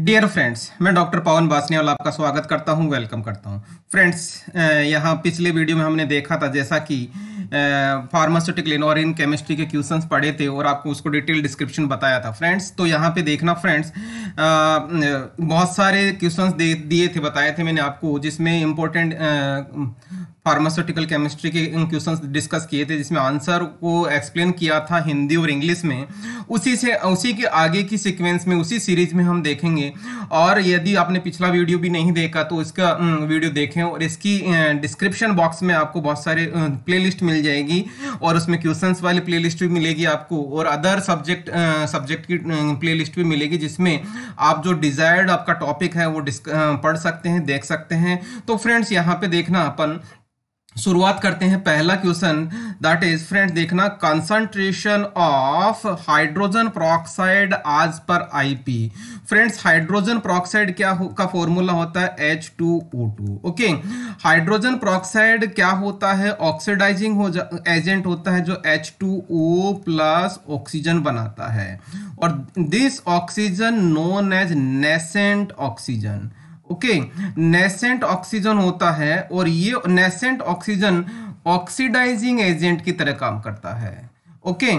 Dear friends मैं doctor Pavan Basnewal आपका स्वागत करता हूं वेलकम करता हूं फ्रेंड्स यहाँ पिछले वीडियो में हमने देखा था जैसा कि फार्मास्यूटिकल इन केमिस्ट्री के क्वेश्चंस पढ़े थे और आपको उसको डिटेल डिस्क्रिप्शन बताया था फ्रेंड्स तो यहाँ पे देखना फ्रेंड्स बहुत सारे क्वेश्चन दे दिए थे बताए थे मैंने आपको जिसमें इम्पोर्टेंट फार्मास्यूटिकल केमिस्ट्री के क्वेश्चंस डिस्कस किए थे जिसमें आंसर को एक्सप्लेन किया था हिंदी और इंग्लिश में उसी से उसी के आगे की सीक्वेंस में उसी सीरीज में हम देखेंगे और यदि आपने पिछला वीडियो भी नहीं देखा तो इसका वीडियो देखें और इसकी डिस्क्रिप्शन बॉक्स में आपको बहुत सारे प्ले मिल जाएगी और उसमें क्वेश्चंस वाली प्ले भी मिलेगी आपको और अदर सब्जेक्ट सब्जेक्ट की प्ले भी मिलेगी जिसमें आप जो डिज़ायर्ड आपका टॉपिक है वो पढ़ सकते हैं देख सकते हैं तो फ्रेंड्स यहाँ पे देखना अपन शुरुआत करते हैं पहला क्वेश्चन दैट इज फ्रेंड देखना कंसंट्रेशन ऑफ हाइड्रोजन प्रोक्साइड आज पर आईपी फ्रेंड्स हाइड्रोजन प्रोक्साइड क्या हो, का फॉर्मूला होता है H two O two okay hydrogen peroxide क्या होता है ऑक्सीडाइजिंग हो एजेंट होता है जो H two O plus oxygen बनाता है और this oxygen known as nascent oxygen okay nascent oxygen होता है और ये नेसेंट ऑक्सीजन ऑक्सीडाइजिंग एजेंट की तरह काम करता है ओके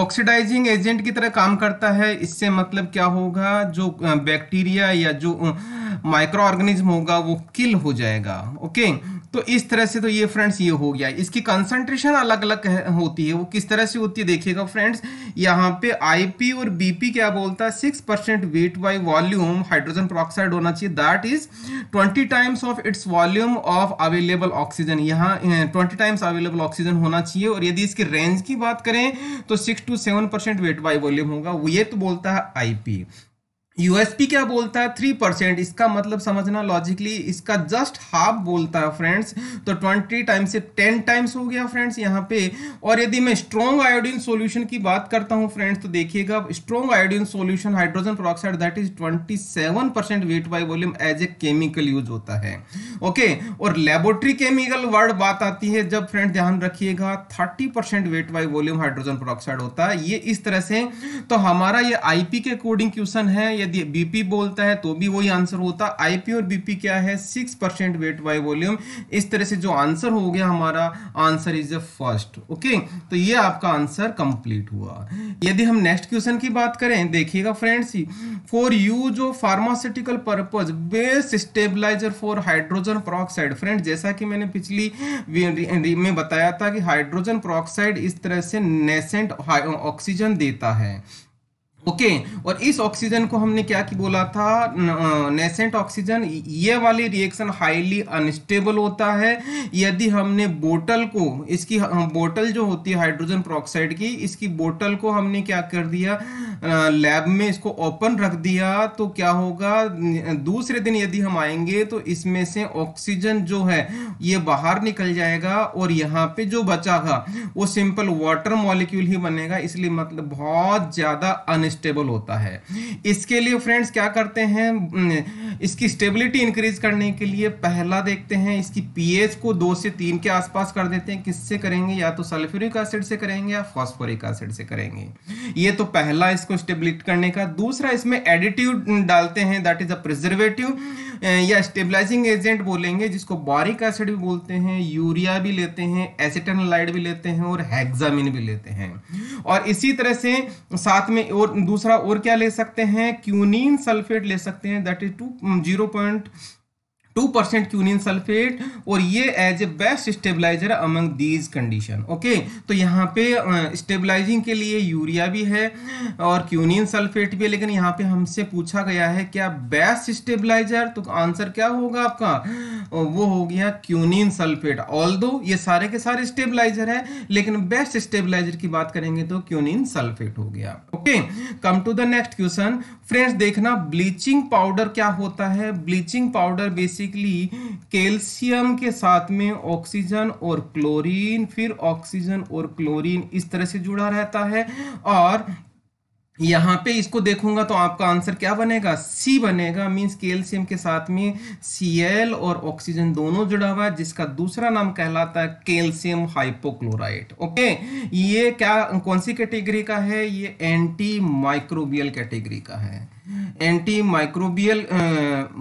ऑक्सीडाइजिंग एजेंट की तरह काम करता है इससे मतलब क्या होगा जो बैक्टीरिया uh, या जो माइक्रो uh, ऑर्गेनिज्म होगा वो किल हो जाएगा ओके okay? तो इस तरह से तो ये फ्रेंड्स ये हो गया इसकी कंसंट्रेशन अलग अलग होती है वो किस तरह से होती है देखिएगा फ्रेंड्स यहाँ पे आईपी और बीपी क्या बोलता है six percent weight by volume hydrogen peroxide होना चाहिए that is twenty times of its volume of available oxygen यहाँ ट्वेंटी टाइम्स अवेलेबल ऑक्सीजन होना चाहिए और यदि इसकी रेंज की बात करें तो six to seven percent weight by volume होगा ये तो बोलता है आईपी यूएसपी क्या बोलता है थ्री परसेंट इसका मतलब समझना लॉजिकली इसका जस्ट हाफ बोलता है फ्रेंड्स तो ट्वेंटी टाइम्स से टेन टाइम्स हो गया फ्रेंड्स यहाँ पे और यदि मैं स्ट्रॉन्ग आयोडीन सॉल्यूशन की बात करता हूँ फ्रेंड्स तो देखिएगा strong iodine solution hydrogen peroxide that is twenty seven percent weight by volume as a chemical use होता है ओके और लेबोरेटरी केमिकल वर्ड बात आती है जब फ्रेंड ध्यान रखिएगा thirty percent weight by volume hydrogen peroxide होता है ये इस तरह से तो हमारा ये आईपी के अकॉर्डिंग क्वेश्चन है यदि बीपी बोलता है तो भी वही आंसर होता आईपी और बीपी क्या है six percent weight by volume इस तरह से जो आंसर हो गया हमारा answer is a first okay तो ये आपका आंसर कंप्लीट हुआ यदि हम नेक्स्ट क्वेश्चन की बात करें देखिएगा फ्रेंड्स फॉर यू जो pharmaceutical purpose base stabilizer for hydrogen peroxide friend जैसा कि मैंने पिछली में बताया था कि हाइड्रोजन प्रोक्साइड इस तरह से नेसेंट ऑक्सीजन देता है ओके okay, और इस ऑक्सीजन को हमने क्या की बोला था नेसेंट ऑक्सीजन ये वाली रिएक्शन हाईली अनस्टेबल होता है यदि हमने बोतल को इसकी बोतल जो होती है हाइड्रोजन प्रोक्साइड की इसकी बोतल को हमने क्या कर दिया लैब में इसको ओपन रख दिया तो क्या होगा दूसरे दिन यदि हम आएंगे तो इसमें से ऑक्सीजन जो है ये बाहर निकल जाएगा और यहाँ पे जो बचागा वो सिंपल वाटर मॉलिक्यूल ही बनेगा इसलिए मतलब बहुत ज़्यादा अन अनस्टेबल होता है इसके लिए फ्रेंड्स क्या करते हैं इसकी स्टेबिलिटी इंक्रीज करने के लिए पहला देखते हैं इसकी पीएच को दो से तीन के आसपास कर देते हैं किससे करेंगे या तो सल्फ्यूरिक एसिड से करेंगे या फॉस्फोरिक एसिड से करेंगे ये तो पहला इसको स्टेबिलिट करने का दूसरा इसमें एडिट्यूड डालते हैं दैट इज अ प्रिजर्वेटिव या स्टेबलाइजिंग एजेंट बोलेंगे जिसको बारिक एसिड भी बोलते हैं यूरिया भी लेते हैं एसिटनलाइड भी लेते हैं और हैग्जामिन भी लेते हैं और इसी तरह से साथ में और दूसरा और क्या ले सकते हैं क्यूनिन सल्फेट ले सकते हैं that is two zero point two percent quinine sulphate और ये as a best stabilizer among these condition okay तो यहाँ पे स्टेबलाइजिंग uh, के लिए यूरिया भी है और क्यूनियन सल्फेट भी है लेकिन यहाँ पे हमसे पूछा गया है क्या बेस्ट स्टेबलाइजर तो आंसर क्या होगा आपका वो हो गया क्यूनियन सल्फेट ऑल ये सारे के सारे स्टेबलाइजर है लेकिन बेस्ट स्टेबलाइजर की बात करेंगे तो क्यूनियन सल्फेट हो गया okay come to the next question friends देखना ब्लीचिंग पाउडर क्या होता है bleaching powder basic basically calcium के साथ में ऑक्सीजन और क्लोरीन फिर ऑक्सीजन और क्लोरीन इस तरह से जुड़ा रहता है और यहाँ पे इसको देखूंगा तो आपका आंसर क्या बनेगा सी बनेगा मीन्स कैल्शियम के साथ में सी और ऑक्सीजन दोनों जुड़ा हुआ है जिसका दूसरा नाम कहलाता है कैल्शियम हाइपोक्लोराइड ओके ये क्या कौन सी कैटेगरी का है ये एंटी माइक्रोबियल कैटेगरी का है एंटी माइक्रोबियल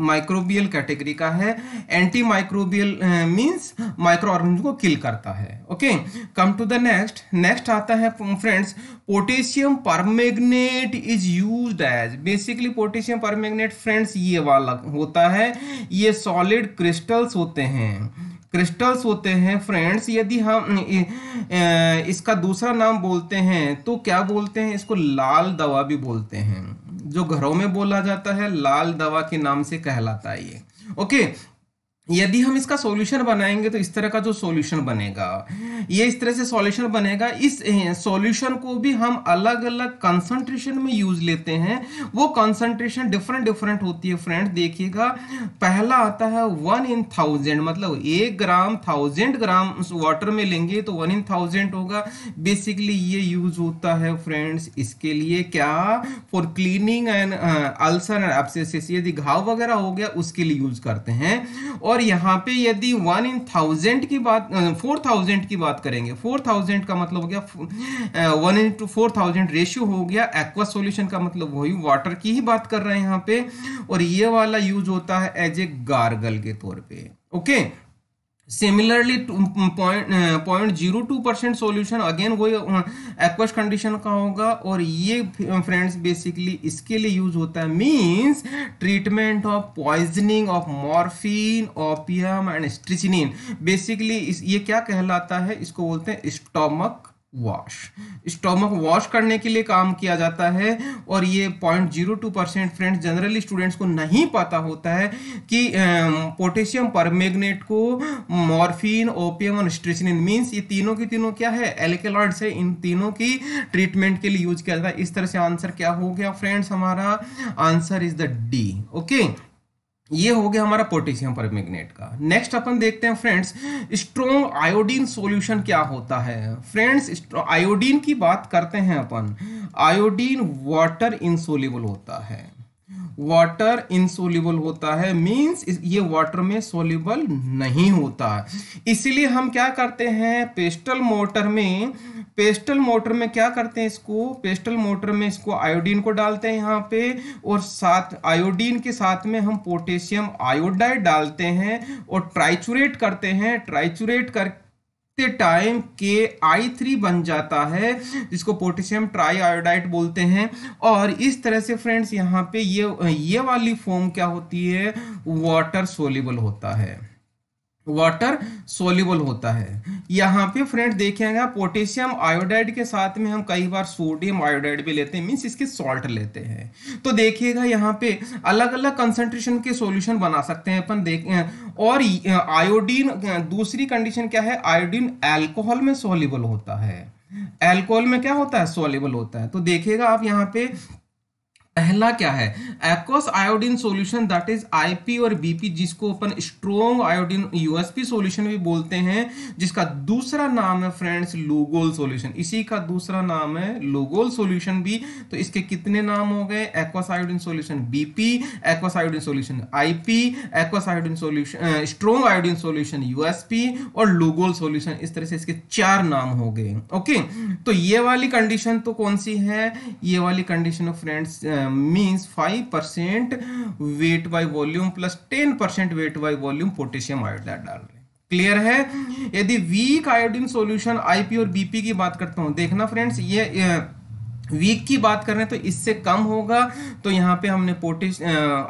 माइक्रोबियल कैटेगरी का है anti microbial means micro organism को किल करता है okay come to the next next आता है friends potassium permanganate is used as basically potassium permanganate friends ये वाला होता है ये सॉलिड क्रिस्टल्स होते हैं क्रिस्टल्स होते हैं फ्रेंड्स यदि हम uh, इसका दूसरा नाम बोलते हैं तो क्या बोलते हैं इसको लाल दवा भी बोलते हैं जो घरों में बोला जाता है लाल दवा के नाम से कहलाता है ये ओके यदि हम इसका सॉल्यूशन बनाएंगे तो इस तरह का जो सॉल्यूशन बनेगा ये इस तरह से सॉल्यूशन बनेगा इस सॉल्यूशन को भी हम अलग अलग कंसंट्रेशन में यूज लेते हैं वो कंसंट्रेशन डिफरेंट डिफरेंट होती है फ्रेंड देखिएगा पहला आता है वन इन थाउजेंड मतलब एक ग्राम थाउजेंड ग्राम वाटर में लेंगे तो वन इन थाउजेंड होगा बेसिकली ये यूज होता है फ्रेंड्स इसके लिए क्या for cleaning and ulcer and abscesses यदि घाव वगैरह हो गया उसके लिए यूज करते हैं और और यहाँ पे यदि वन इन थाउजेंड की बात फोर थाउजेंड की बात करेंगे फोर थाउजेंड का मतलब हो गया one in two four thousand ratio हो गया एक्वा सॉल्यूशन का मतलब वही वाटर की ही बात कर रहे हैं यहाँ पे और ये वाला यूज होता है एज ए गार्गल के तौर पे okay similarly point zero two percent solution again वही एक्वस uh, कंडीशन का होगा और ये फ्रेंड्स uh, बेसिकली इसके लिए यूज होता है means treatment of poisoning of morphine opium and strychnine basically ये क्या कहलाता है इसको बोलते हैं स्टोमक वॉश स्टोमक वॉश करने के लिए काम किया जाता है और ये point zero two percent friends generally students को नहीं पता होता है कि पोटेशियम परमेगनेट को मॉर्फिन ओपियम और स्ट्रेचनिन मीन्स ये तीनों की तीनों क्या है एल्केलॉइड्स है इन तीनों की ट्रीटमेंट के लिए यूज किया जाता है इस तरह से आंसर क्या हो गया फ्रेंड्स हमारा answer is the D okay ये हो गया हमारा पोटेशियम पर का नेक्स्ट अपन देखते हैं फ्रेंड्स स्ट्रोंग आयोडीन सॉल्यूशन क्या होता है फ्रेंड्स आयोडीन की बात करते हैं अपन आयोडीन वाटर इनसोल्यूबल होता है वाटर इनसोल्यूबल होता है मींस ये वाटर में सोल्यूबल नहीं होता इसलिए हम क्या करते हैं पेस्टल मोटर में पेस्टल मोटर में क्या करते हैं इसको पेस्टल मोटर में इसको आयोडीन को डालते हैं यहाँ पे और साथ आयोडीन के साथ में हम पोटेशियम आयोडाइड डालते हैं और ट्राइचुरेट करते हैं ट्राइचुरेट कर टाइम के आई थ्री बन जाता है जिसको पोटेशियम ट्राई बोलते हैं और इस तरह से फ्रेंड्स यहाँ पे ये ये वाली फॉर्म क्या होती है वाटर सोलिबल होता है वाटर सोल्यूबल होता है यहाँ पे फ्रेंड देखेंगे पोटेशियम आयोडाइड के साथ में हम कई बार सोडियम आयोडाइड भी लेते हैं मीन्स इसके सॉल्ट लेते हैं तो देखिएगा यहाँ पे अलग अलग कंसंट्रेशन के सॉल्यूशन बना सकते हैं अपन देख और आयोडीन दूसरी कंडीशन क्या है आयोडीन एल्कोहल में सोल्यूबल होता है एल्कोहल में क्या होता है सोल्यूबल होता है तो देखिएगा आप यहाँ पे पहला क्या है aqueous iodine solution that is IP और बीपी जिसको अपन स्ट्रोंग आयोडीन यूएसपी सॉल्यूशन भी बोलते हैं जिसका दूसरा नाम है फ्रेंड्स लोगोल सॉल्यूशन इसी का दूसरा नाम है लोगोल सॉल्यूशन भी तो इसके कितने नाम हो गए aqueous iodine solution BP aqueous iodine solution IP aqueous iodine solution strong iodine solution USP और लोगोल सोल्यूशन इस तरह से इसके चार नाम हो गए ओके तो ये वाली कंडीशन तो कौन सी है ये वाली condition friends kilogram means five percent weight by volume plus ten percent weight by volume potassium iodide डाल रहे हैं क्लियर है यदि वीक आयोडीन सोल्यूशन आईपी और बीपी की बात करता हूं देखना फ्रेंड्स ये, ये वीक की बात कर रहे हैं तो इससे कम होगा तो यहाँ पे हमने पोटेश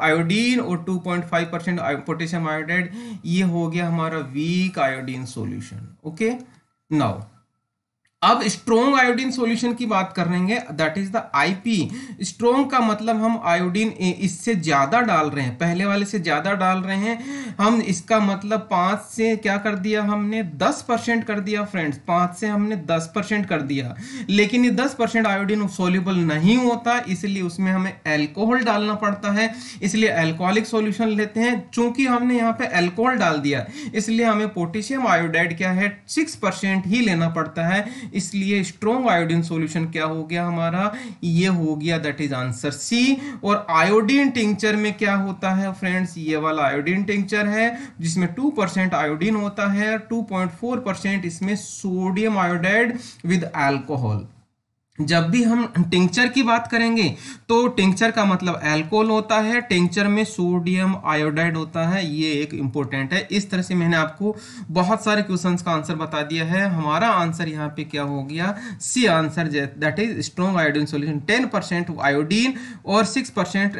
आयोडीन और 2.5 परसेंट पोटेशियम आयोडाइड ये हो गया हमारा weak iodine solution okay now अब स्ट्रोंग आयोडीन सॉल्यूशन की बात करेंगे that is the IP strong का मतलब हम आयोडीन इससे ज़्यादा डाल रहे हैं पहले वाले से ज़्यादा डाल रहे हैं हम इसका मतलब पाँच से क्या कर दिया हमने दस परसेंट कर दिया फ्रेंड्स पाँच से हमने दस परसेंट कर दिया लेकिन ये दस परसेंट आयोडीन सोल्यूबल नहीं होता इसलिए उसमें हमें एल्कोहल डालना पड़ता है इसलिए एल्कोहलिक सोल्यूशन लेते हैं चूँकि हमने यहाँ पर एल्कोहल डाल दिया इसलिए हमें पोटेशियम आयोडाइड क्या है सिक्स ही लेना पड़ता है इसलिए स्ट्रॉन्ग आयोडीन सॉल्यूशन क्या हो गया हमारा ये हो गया दैट इज आंसर सी और आयोडीन टिंचर में क्या होता है फ्रेंड्स ये वाला आयोडीन टिंचर है जिसमें टू परसेंट आयोडीन होता है टू पॉइंट फोर परसेंट इसमें सोडियम आयोडाइड विद एल्कोहल जब भी हम टिंक्चर की बात करेंगे तो टिंक्चर का मतलब एल्कोहल होता है टिंक्चर में सोडियम आयोडाइड होता है ये एक इम्पोर्टेंट है इस तरह से मैंने आपको बहुत सारे क्वेश्चन का आंसर बता दिया है हमारा आंसर यहाँ पे क्या हो गया C answer that is strong iodine solution ten percent iodine और six percent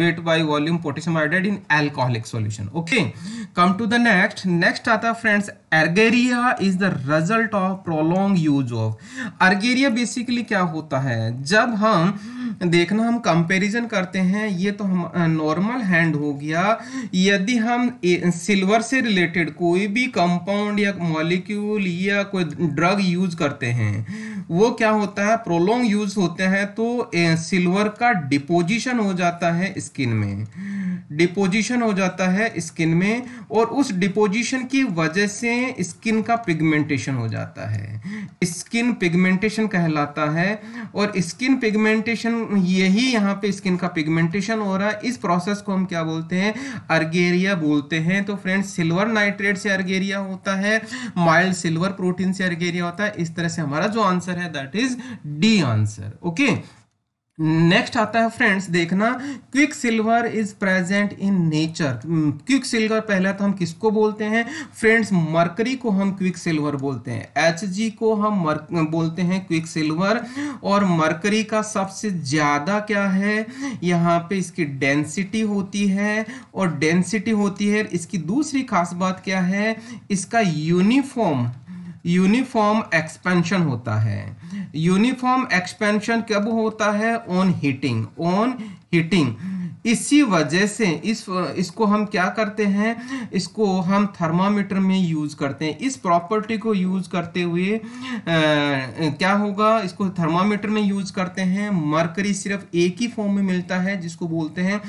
weight by volume potassium iodide in alcoholic solution okay come to the next next आता है friends argyria is the result of prolong use of argyria basically क्या होता है जब हम देखना हम कंपैरिजन करते हैं ये तो हम नॉर्मल हैंड हो गया यदि हम सिल्वर से रिलेटेड कोई भी कंपाउंड या मॉलिक्यूल या कोई ड्रग यूज करते हैं वो क्या होता है प्रोलोंग यूज होते हैं तो सिल्वर का डिपोजिशन हो जाता है स्किन में डिपोजिशन हो जाता है स्किन में और उस डिपोजिशन की वजह से स्किन का पिगमेंटेशन हो जाता है स्किन पिगमेंटेशन कहलाता है और स्किन पिगमेंटेशन यही यहाँ पे स्किन का पिगमेंटेशन हो रहा है इस प्रोसेस को हम क्या बोलते हैं अर्गेरिया बोलते हैं तो फ्रेंड्स सिल्वर नाइट्रेट से अर्गेरिया होता है माइल्ड सिल्वर प्रोटीन से अर्गेरिया होता है इस तरह से हमारा जो आंसर है that is D answer okay next आता है फ्रेंड्स देखना quick silver is present in nature quick silver पहले तो हम किसको बोलते हैं फ्रेंड्स मरकरी को हम क्विक सिल्वर बोलते हैं एच जी को हम मर्क बोलते हैं क्विक सिल्वर और मरकरी का सबसे ज़्यादा क्या है यहाँ पे इसकी डेंसिटी होती है और डेंसिटी होती है इसकी दूसरी खास बात क्या है इसका यूनिफॉर्म यूनिफॉर्म एक्सपेंशन होता है यूनिफॉर्म एक्सपेंशन कब होता है ऑन हीटिंग ऑन हीटिंग इसी वजह से इस इसको हम क्या करते हैं इसको हम थर्मामीटर में यूज़ करते हैं इस प्रॉपर्टी को यूज़ करते हुए आ, क्या होगा इसको थर्मामीटर में यूज़ करते हैं मरकरी सिर्फ एक ही फॉर्म में मिलता है जिसको बोलते हैं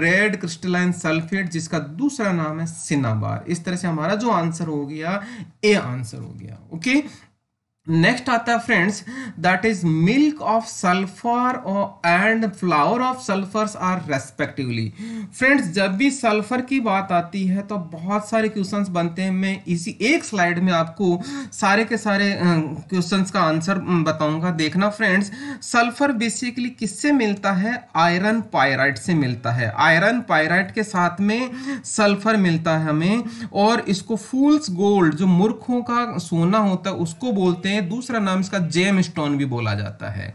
रेड क्रिस्टलाइन सल्फेट जिसका दूसरा नाम है सिनाबार इस तरह से हमारा जो आंसर हो गया ए आंसर हो गया ओके नेक्स्ट आता है friends that is milk of sulphur and flower of sulphurs are respectively friends जब भी सल्फर की बात आती है तो बहुत सारे क्वेश्चंस बनते हैं मैं इसी एक स्लाइड में आपको सारे के सारे क्वेश्चंस का आंसर बताऊंगा देखना फ्रेंड्स सल्फर बेसिकली किससे मिलता है आयरन पायराइट से मिलता है आयरन पायराइट के साथ में सल्फर मिलता है हमें और इसको फूल्स गोल्ड जो मूर्खों का सोना होता है उसको बोलते हैं हैं दूसरा नाम इसका जेम स्टोन भी बोला जाता है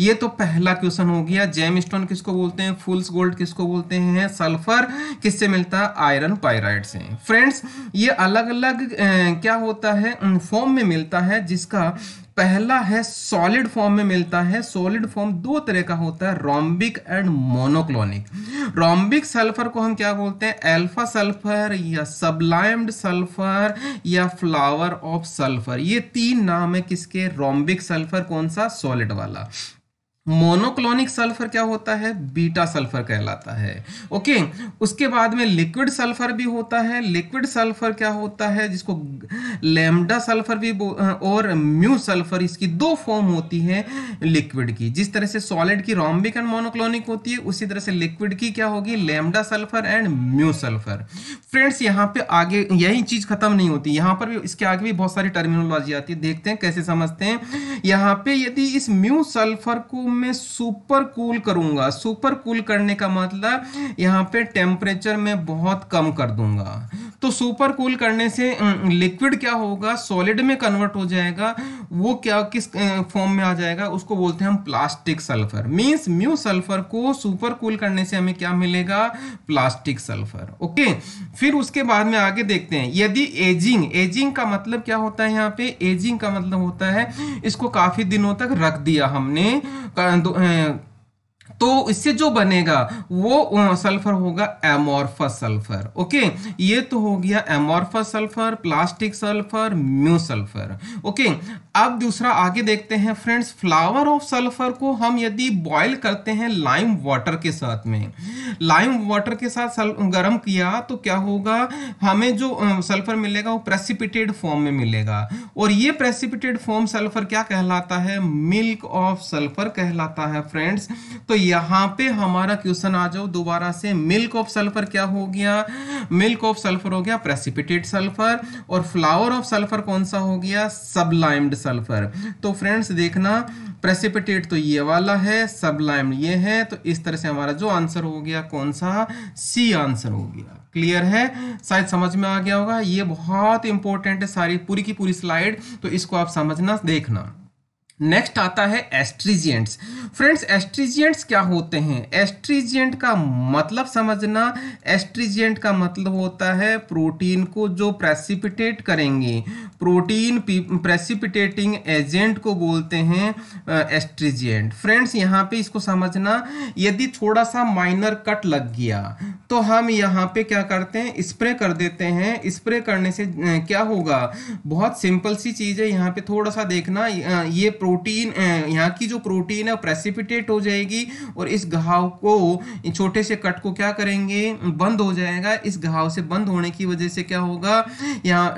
ये तो पहला क्वेश्चन हो गया जेम स्टोन किसको बोलते हैं फुल्स गोल्ड किसको बोलते हैं सल्फर किससे मिलता है आयरन पायराइड से फ्रेंड्स ये अलग अलग क्या होता है फॉर्म में मिलता है जिसका पहला है सॉलिड फॉर्म में मिलता है सॉलिड फॉर्म दो तरह का होता है rhombic and monoclinic rhombic sulphur को हम क्या बोलते हैं एल्फा सल्फर या सबलाइम्ड सल्फर या फ्लावर ऑफ सल्फर ये तीन नाम है किसके रोम्बिक सल्फर कौन सा सॉलिड वाला मोनोक्लोनिक सल्फर क्या होता है बीटा सल्फर कहलाता है ओके उसके बाद में लिक्विड सल्फर भी होता है लिक्विड सल्फर क्या होता है जिसको लेमडा सल्फर भी और म्यू सल्फर इसकी दो फॉर्म होती है लिक्विड की जिस तरह से सॉलिड की रॉम्बिक एंड मोनोक्लोनिक होती है उसी तरह से लिक्विड की क्या होगी lambda sulphur and mu sulphur friends यहाँ पे आगे यही चीज खत्म नहीं होती यहाँ पर भी इसके आगे भी बहुत सारी टर्मिनोलॉजी आती है देखते हैं कैसे समझते हैं यहाँ पे यदि इस म्यू सल्फर को मैं सुपर कूल करूंगा सुपर कूल करने का मतलब यहाँ पे टेम्परेचर मैं बहुत कम कर दूंगा तो सुपर कूल करने से लिक्विड क्या होगा सॉलिड में कन्वर्ट हो जाएगा वो क्या किस फॉर्म में आ जाएगा उसको बोलते हैं हम plastic sulphur means mu sulphur को सुपर कूल करने से हमें क्या मिलेगा प्लास्टिक सल्फर ओके फिर उसके बाद में आगे देखते हैं यदि एजिंग एजिंग का मतलब क्या होता है यहाँ पे एजिंग का मतलब होता है इसको काफी दिनों तक रख दिया हमने en tu, eh, तो इससे जो बनेगा वो सल्फर होगा एमोर्फस सल्फर ओके ये तो हो गया amorphous sulphur plastic sulphur mu sulphur okay अब दूसरा आगे देखते हैं फ्रेंड्स फ्लावर ऑफ सल्फर को हम यदि बॉईल करते हैं लाइम वाटर के साथ में लाइम वाटर के साथ गर्म किया तो क्या होगा हमें जो सल्फर मिलेगा वो प्रेसिपिटेड फॉर्म में मिलेगा और ये प्रेसिपिटेड फॉर्म सल्फर क्या कहलाता है मिल्क ऑफ सल्फर कहलाता है फ्रेंड्स तो यहां पे हमारा क्वेश्चन आ जाओ दोबारा से मिल्क ऑफ सल्फर क्या हो गया मिल्क ऑफ सल्फर हो गया प्रेसिपिटेट सल्फर और फ्लावर ऑफ सल्फर कौन सा हो गया सबलाइम्ड सल्फर तो फ्रेंड्स देखना प्रेसिपिटेट तो ये वाला है सबलाइम ये है तो इस तरह से हमारा जो आंसर हो गया कौन सा सी आंसर हो गया क्लियर है शायद समझ में आ गया होगा ये बहुत इंपॉर्टेंट है सारी पूरी की पूरी स्लाइड तो इसको आप समझना देखना नेक्स्ट आता है एस्ट्रीजियंट्स फ्रेंड्स एस्ट्रीजियंट्स क्या होते हैं एस्ट्रीजियंट का मतलब समझना एस्ट्रीजियंट का मतलब होता है प्रोटीन को जो प्रेसिपिटेट करेंगे प्रोटीन प्रेसिपिटेटिंग एजेंट को बोलते हैं एस्ट्रीजियंट फ्रेंड्स यहाँ पे इसको समझना यदि थोड़ा सा माइनर कट लग गया तो हम यहाँ पे क्या करते हैं स्प्रे कर देते हैं स्प्रे करने से क्या होगा बहुत सिंपल सी चीज़ है यहाँ पे थोड़ा सा देखना ये प्रो प्रोटीन यहाँ की जो प्रोटीन है प्रेसिपिटेट हो जाएगी और इस घाव को छोटे से कट को क्या करेंगे बंद हो जाएगा इस घाव से बंद होने की वजह से क्या होगा यहाँ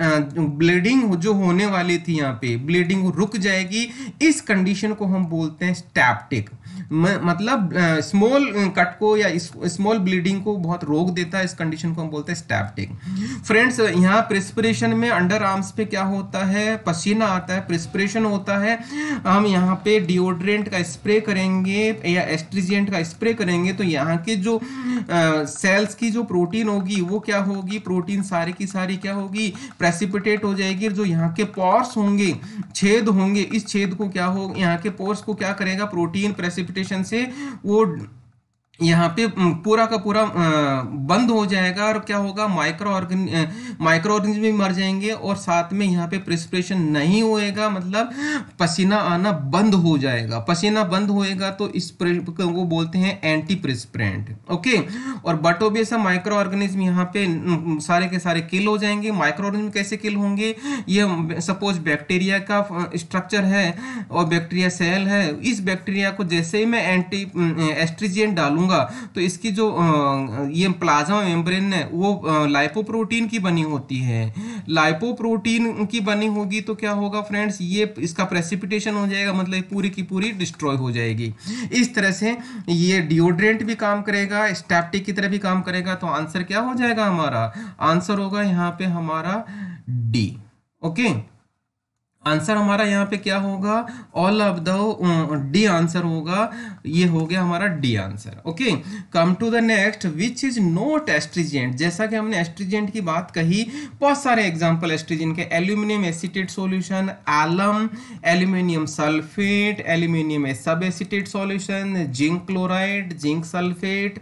ब्लीडिंग जो होने वाली थी यहाँ पे ब्लीडिंग रुक जाएगी इस कंडीशन को हम बोलते हैं स्टैप्टिक मतलब स्मॉल कट को या स्मॉल ब्लीडिंग को बहुत रोक देता है इस कंडीशन को हम बोलते हैं स्टैप्टिक फ्रेंड्स यहाँ प्रिस्परेशन में अंडर आर्म्स पे क्या होता है पसीना आता है प्रिस्परेशन होता है हम यहाँ पे डिओड्रेंट का स्प्रे करेंगे या एस्ट्रीजेंट का स्प्रे करेंगे तो यहाँ के जो आ, सेल्स की जो प्रोटीन होगी वो क्या होगी प्रोटीन सारी की सारी क्या होगी प्रेसिपिटेट हो जाएगी जो यहाँ के पॉर्स होंगे छेद होंगे इस छेद को क्या हो यहाँ के पोर्स को क्या करेगा प्रोटीन प्रेसिपिटेट स्टेशन से वो यहाँ पे पूरा का पूरा बंद हो जाएगा और क्या होगा माइक्रो ऑर्गन माइक्रो ऑर्गेनिज्म भी मर जाएंगे और साथ में यहाँ पे प्रिस्परेशन नहीं होएगा मतलब पसीना आना बंद हो जाएगा पसीना बंद होएगा तो इस को बोलते हैं एंटी प्रिस्परेंट ओके और बटोबेसा माइक्रो ऑर्गेनिज्म यहाँ पे सारे के सारे किल हो जाएंगे माइक्रो ऑर्गेनिज्म कैसे किल होंगे ये सपोज बैक्टीरिया का स्ट्रक्चर है और बैक्टीरिया सेल है इस बैक्टीरिया को जैसे ही मैं एंटी एस्ट्रीजियन डालूंगा होगा तो इसकी जो ये प्लाज्मा मेम्ब्रेन है वो लाइपोप्रोटीन की बनी होती है लाइपोप्रोटीन की बनी होगी तो क्या होगा फ्रेंड्स ये इसका प्रेसिपिटेशन हो जाएगा मतलब पूरी की पूरी डिस्ट्रॉय हो जाएगी इस तरह से ये डिओड्रेंट भी काम करेगा स्टैप्टिक की तरह भी काम करेगा तो आंसर क्या हो जाएगा हमारा आंसर होगा यहाँ पे हमारा डी ओके okay? आंसर हमारा यहाँ पे क्या होगा all of the D answer होगा ये हो गया हमारा D answer okay come to the next which is not astringent जैसा कि हमने एस्ट्रीजेंट की बात कही बहुत सारे एग्जांपल एस्ट्रीजेंट के aluminium acetate solution alum aluminium sulphate aluminium sub acetate solution zinc chloride zinc sulphate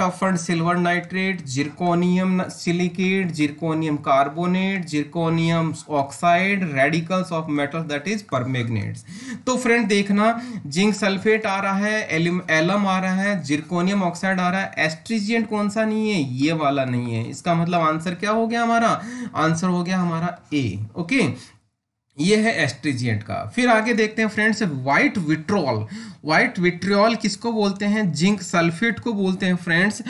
टफन silver nitrate zirconium silicate zirconium carbonate zirconium oxide radicals of metal that is permanganates तो friend देखना zinc sulphate आ रहा है alum alum आ रहा है zirconium oxide आ रहा है एस्ट्रीजियंट कौन सा नहीं है ये वाला नहीं है इसका मतलब आंसर क्या हो गया हमारा आंसर हो गया हमारा ए ओके ये है एस्ट्रीजियंट का फिर आगे देखते हैं friends white vitriol white vitriol किसको बोलते हैं जिंक सल्फेट को बोलते हैं फ्रेंड्स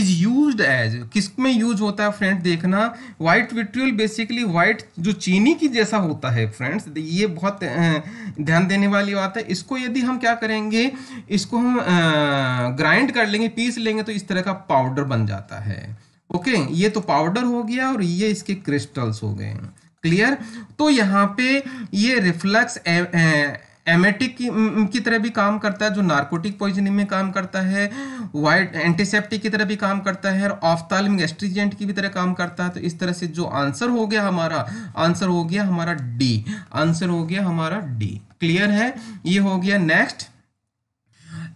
इज यूज एज किस में यूज होता है फ्रेंड्स देखना व्हाइट विट्रियल बेसिकली वाइट जो चीनी की जैसा होता है फ्रेंड्स तो ये बहुत ध्यान देने वाली बात है इसको यदि हम क्या करेंगे इसको हम ग्राइंड कर लेंगे पीस लेंगे तो इस तरह का पाउडर बन जाता है ओके okay, ये तो पाउडर हो गया और ये इसके क्रिस्टल्स हो गए क्लियर तो यहाँ पे ये रिफ्लक्स एमेटिक की, की तरह भी काम करता है जो नार्कोटिक पॉइजनिंग में काम करता है वाइट एंटीसेप्टिक की तरह भी काम करता है और ऑफ्तालमिक एस्ट्रीजेंट की भी तरह काम करता है तो इस तरह से जो आंसर हो गया हमारा आंसर हो गया हमारा डी आंसर हो गया हमारा डी क्लियर है ये हो गया next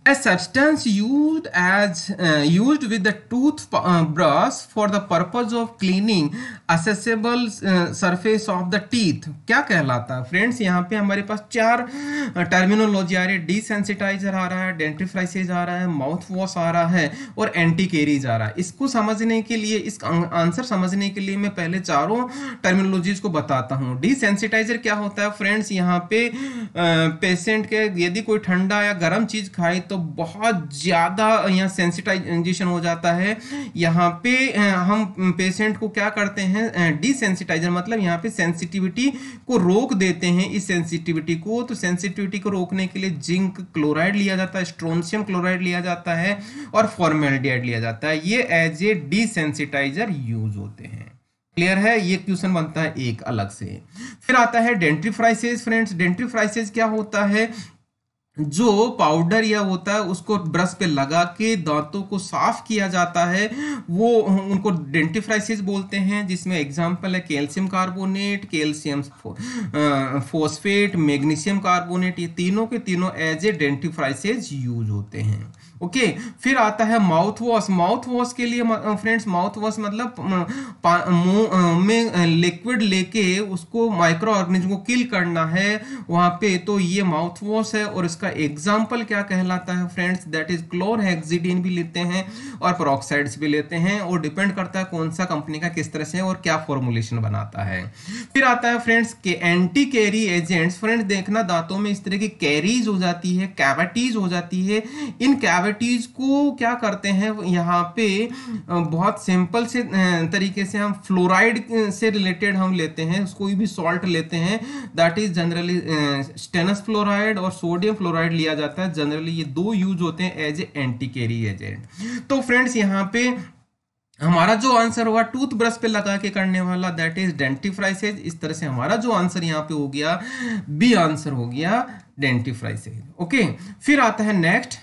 a substance used as uh, used with the brush uh, for the purpose of cleaning accessible uh, surface of the teeth क्या कहलाता है फ्रेंड्स यहाँ पे हमारे पास चार टर्मिनोलॉजी uh, आ रही है डिसेंसिटाइजर आ रहा है डेंट्रीफ्राइसिस आ रहा है माउथ वॉश आ रहा है और एंटी केरीज आ रहा है इसको समझने के लिए इस आंसर समझने के लिए मैं पहले चारों टर्मिनोलॉजीज को बताता हूँ डिसेंसिटाइजर क्या होता है फ्रेंड्स यहाँ पे पेशेंट uh, के यदि कोई ठंडा या गर्म चीज़ खाए तो तो बहुत ज़्यादा यहाँ सेंसिटाइजेशन हो जाता है यहाँ पे हम पेशेंट को क्या करते हैं डिसेंसिटाइजर मतलब यहाँ पे सेंसिटिविटी को रोक देते हैं इस सेंसिटिविटी को तो सेंसिटिविटी को रोकने के लिए जिंक क्लोराइड लिया जाता है स्ट्रोनशियम क्लोराइड लिया जाता है और फॉर्मेलिडिहाइड लिया जाता है ये एज ए डिसेंसिटाइजर यूज होते हैं क्लियर है ये क्वेश्चन बनता है एक अलग से फिर आता है डेंट्रीफ्राइसिस फ्रेंड्स डेंट्रीफ्राइसिस क्या होता है जो पाउडर या होता है उसको ब्रश पे लगा के दांतों को साफ किया जाता है वो उनको डेंटिफ्राइसिस बोलते हैं जिसमें एग्जांपल है calcium carbonate calcium phosphate magnesium carbonate ये तीनों के तीनों एज ए डेंटिफ्राइसिस यूज होते हैं ओके okay, फिर आता है माउथ वॉश माउथ वॉश के लिए फ्रेंड्स माउथ वॉश मतलब मुंह में लिक्विड लेके उसको माइक्रो ऑर्गेनिज्म को किल करना है वहां पे तो ये माउथ वॉश है और इसका एग्जांपल क्या कहलाता है friends that is chlor chlorhexidine भी लेते हैं और प्रोक्साइड्स भी लेते हैं और डिपेंड करता है कौन सा कंपनी का किस तरह से और क्या फॉर्मुलेशन बनाता है फिर आता है फ्रेंड्स के एंटी कैरी एजेंट्स फ्रेंड्स देखना दांतों में इस तरह की कैरीज हो जाती है कैविटीज हो जाती है इन कैविटी ग्रेविटीज़ को क्या करते हैं यहाँ पे बहुत सिंपल से तरीके से हम फ्लोराइड से रिलेटेड हम लेते हैं कोई भी सॉल्ट लेते हैं that is generally stannous fluoride और सोडियम फ्लोराइड लिया जाता है जनरली ये दो यूज होते हैं एज ए एंटीकेरी एजेंट तो फ्रेंड्स यहाँ पे हमारा जो आंसर होगा टूथब्रश पे लगा के करने वाला दैट इज डेंटिफ्राइसेज इस तरह से हमारा जो आंसर यहाँ पे हो गया बी आंसर हो गया डेंटिफ्राइसेज ओके फिर आता है next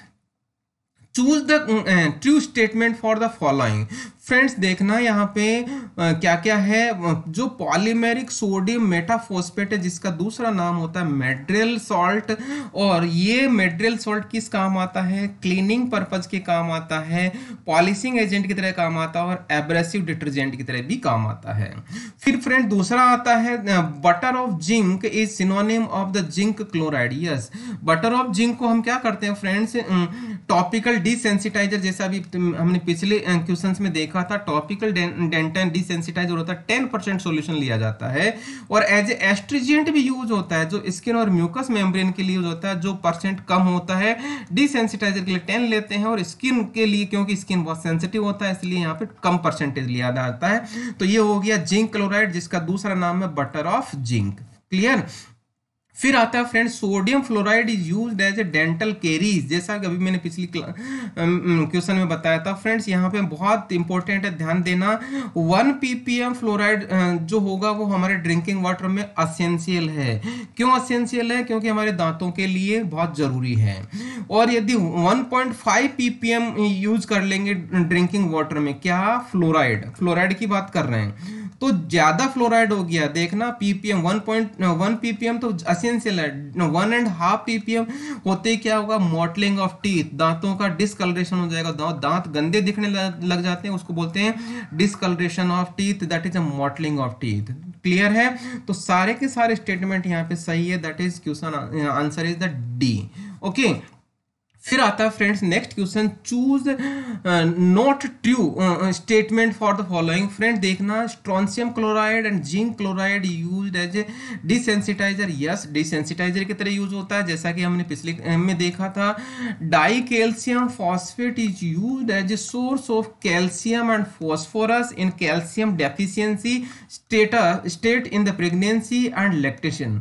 choose the uh, mm, eh, true statement for the following friends देखना यहाँ पे क्या क्या है जो पॉलीमेरिक सोडियम मेटाफोस्पेट है जिसका दूसरा नाम होता है मेड्रियल सॉल्ट और ये मेड्रियल सॉल्ट किस काम आता है क्लीनिंग पर्पज के काम आता है पॉलिशिंग एजेंट की तरह काम आता है और एब्रेसिव डिटर्जेंट की तरह भी काम आता है फिर फ्रेंड दूसरा आता है butter of zinc is synonym of the zinc chloride yes butter of zinc को हम क्या करते हैं फ्रेंड्स टॉपिकल डिसेंसिटाइजर जैसा अभी हमने पिछले क्वेश्चन में देखा लिखा था टॉपिकल डेंटन डिसेंसिटाइज हो रहा था टेन परसेंट सोल्यूशन लिया जाता है और एज ए एस्ट्रीजेंट भी यूज होता है जो स्किन और म्यूकस मेम्ब्रेन के लिए यूज होता है जो परसेंट कम होता है डिसेंसिटाइजर के लिए टेन लेते हैं और स्किन के लिए क्योंकि स्किन बहुत सेंसिटिव होता है इसलिए यहाँ पे कम परसेंटेज लिया जाता है तो ये हो गया जिंक क्लोराइड जिसका दूसरा नाम है बटर ऑफ जिंक क्लियर फिर आता है friend sodium fluoride is use as a dental caries जैसा कि अभी मैंने पिछली क्वेश्चन में बताया था फ्रेंड्स यहाँ पे बहुत इंपॉर्टेंट है ध्यान देना वन पीपीएम फ्लोराइड जो होगा वो हमारे ड्रिंकिंग वाटर में असेंशियल है क्यों असेंशियल है क्योंकि हमारे दांतों के लिए बहुत जरूरी है और यदि वन पीपीएम यूज कर लेंगे ड्रिंकिंग वाटर में क्या फ्लोराइड फ्लोराइड की बात कर रहे हैं तो ज्यादा फ्लोराइड हो गया देखना पीपीएम वन पीपीएम तो एसेंशियल है वन एंड हाफ ppm होते ही क्या होगा मॉटलिंग ऑफ टीथ दांतों का डिसकलरेशन हो जाएगा दांत दांत गंदे दिखने लग जाते हैं उसको बोलते हैं discolouration of teeth that is a mottling of teeth clear है तो सारे के सारे स्टेटमेंट यहाँ पे सही है that is question answer is the D okay फिर आता है friends next question choose not true statement for the following friend देखना strontium chloride and zinc chloride use as a desensitizer yes desensitizer की तरह यूज होता है जैसा कि हमने पिछले uh, में देखा था di calcium phosphate is use as a source of calcium and phosphorus in calcium deficiency स्टेटा state in the pregnancy and lactation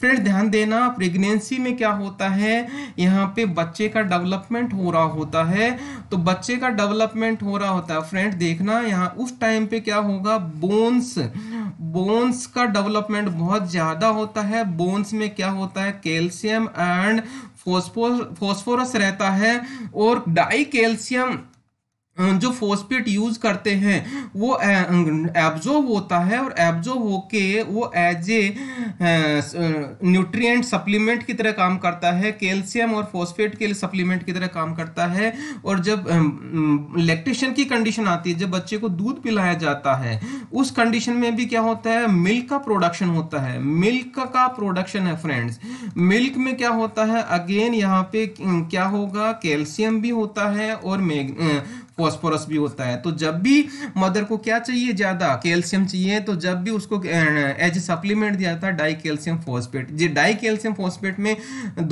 friend ध्यान देना प्रेगनेंसी में क्या होता है यहाँ पे बच्चे का डेवलपमेंट हो रहा होता है तो बच्चे का डेवलपमेंट हो रहा होता है फ्रेंड देखना यहाँ उस टाइम पे क्या होगा बोन्स बोन्स का डेवलपमेंट बहुत ज़्यादा होता है बोन्स में क्या होता है कैल्शियम एंड फोस्फोरस रहता है और डाई कैल्शियम जो फोस्पेट यूज़ करते हैं वो एब्जॉर्ब होता है और एब्जॉर्ब होके वो एज ए न्यूट्रिएंट सप्लीमेंट की तरह काम करता है कैल्शियम और फोस्फेट के लिए सप्लीमेंट की तरह काम करता है और जब लैक्टेशन की कंडीशन आती है जब बच्चे को दूध पिलाया जाता है उस कंडीशन में भी क्या होता है मिल्क का प्रोडक्शन होता है मिल्क का प्रोडक्शन है फ्रेंड्स मिल्क में क्या होता है अगेन यहाँ पे क्या होगा कैल्शियम भी होता है और फॉस्फोरस भी होता है तो जब भी मदर को क्या चाहिए ज़्यादा कैल्शियम चाहिए तो जब भी उसको एज ए सप्लीमेंट दिया जाता है डाई कैल्शियम फॉस्फेट जी डाई कैल्शियम फॉस्फेट में